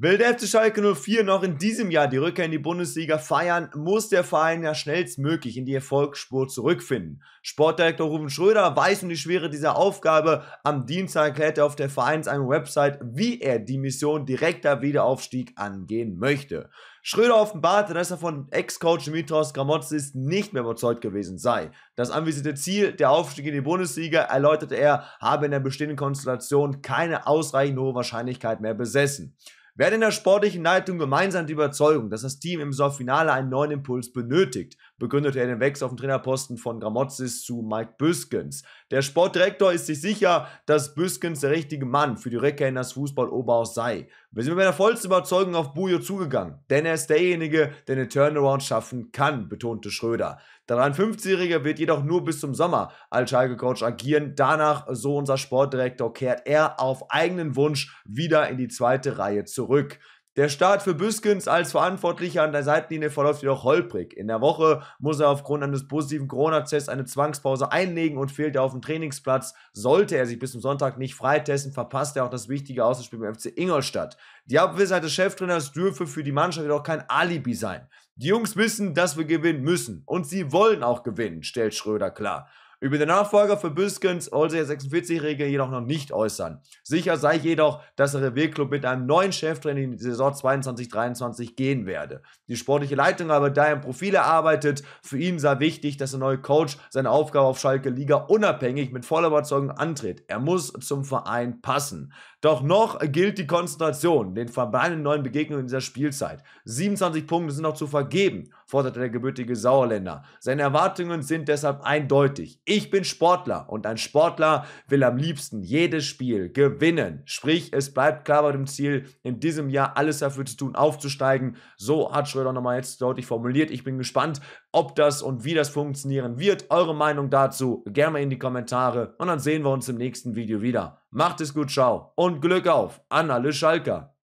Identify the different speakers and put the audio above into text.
Speaker 1: Will der FC Schalke 04 noch in diesem Jahr die Rückkehr in die Bundesliga feiern, muss der Verein ja schnellstmöglich in die Erfolgsspur zurückfinden. Sportdirektor Ruben Schröder weiß um die Schwere dieser Aufgabe. Am Dienstag erklärte er auf der Vereins einem Website, wie er die Mission direkter Wiederaufstieg angehen möchte. Schröder offenbarte, dass er von Ex-Coach Mitros Gramotzis nicht mehr überzeugt gewesen sei. Das anvisierte Ziel, der Aufstieg in die Bundesliga, erläuterte er, habe in der bestehenden Konstellation keine ausreichend hohe Wahrscheinlichkeit mehr besessen. Wer in der sportlichen Leitung gemeinsam die Überzeugung, dass das Team im Finale einen neuen Impuls benötigt, begründete er den Wechsel auf dem Trainerposten von Gramozis zu Mike Büskens. Der Sportdirektor ist sich sicher, dass Büskens der richtige Mann für die Rückkehr in das Fußball Oberhaus sei. Wir sind mit der vollsten Überzeugung auf Bujo zugegangen, denn er ist derjenige, der den Turnaround schaffen kann, betonte Schröder. Der 53-Jährige wird jedoch nur bis zum Sommer als Schalke-Coach agieren. Danach, so unser Sportdirektor, kehrt er auf eigenen Wunsch wieder in die zweite Reihe zurück. Der Start für Büskens als Verantwortlicher an der Seitenlinie verläuft jedoch holprig. In der Woche muss er aufgrund eines positiven Corona-Tests eine Zwangspause einlegen und fehlt er auf dem Trainingsplatz. Sollte er sich bis zum Sonntag nicht freitesten, verpasst er auch das wichtige Außenspiel beim FC Ingolstadt. Die Abwesenheit des Cheftrainers dürfe für die Mannschaft jedoch kein Alibi sein. Die Jungs wissen, dass wir gewinnen müssen und sie wollen auch gewinnen, stellt Schröder klar. Über den Nachfolger für Büskens soll sich der 46 regel jedoch noch nicht äußern. Sicher sei jedoch, dass der Revierclub mit einem neuen Cheftrainer in die Saison 22-23 gehen werde. Die sportliche Leitung habe daher ein Profil erarbeitet. Für ihn sei wichtig, dass der neue Coach seine Aufgabe auf Schalke Liga unabhängig mit voller Überzeugung antritt. Er muss zum Verein passen. Doch noch gilt die Konzentration, den verbleibenden neuen Begegnungen in dieser Spielzeit. 27 Punkte sind noch zu vergeben übergeben, forderte der gebürtige Sauerländer. Seine Erwartungen sind deshalb eindeutig. Ich bin Sportler und ein Sportler will am liebsten jedes Spiel gewinnen. Sprich, es bleibt klar bei dem Ziel, in diesem Jahr alles dafür zu tun, aufzusteigen. So hat Schröder nochmal jetzt deutlich formuliert. Ich bin gespannt, ob das und wie das funktionieren wird. Eure Meinung dazu gerne mal in die Kommentare und dann sehen wir uns im nächsten Video wieder. Macht es gut, ciao und Glück auf an alle Schalker.